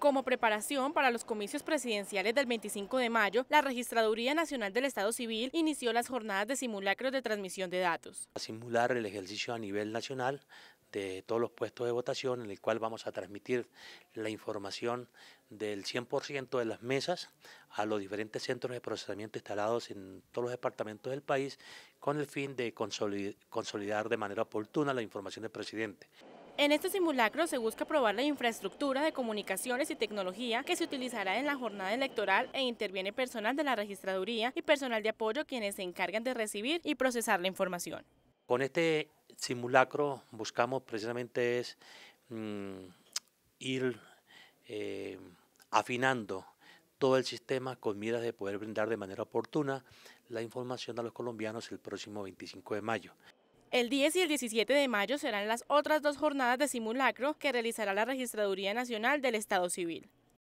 Como preparación para los comicios presidenciales del 25 de mayo, la Registraduría Nacional del Estado Civil inició las jornadas de simulacros de transmisión de datos. A simular el ejercicio a nivel nacional de todos los puestos de votación, en el cual vamos a transmitir la información del 100% de las mesas a los diferentes centros de procesamiento instalados en todos los departamentos del país, con el fin de consolidar de manera oportuna la información del presidente. En este simulacro se busca probar la infraestructura de comunicaciones y tecnología que se utilizará en la jornada electoral e interviene personal de la registraduría y personal de apoyo quienes se encargan de recibir y procesar la información. Con este simulacro buscamos precisamente es mm, ir eh, afinando todo el sistema con miras de poder brindar de manera oportuna la información a los colombianos el próximo 25 de mayo. El 10 y el 17 de mayo serán las otras dos jornadas de simulacro que realizará la Registraduría Nacional del Estado Civil.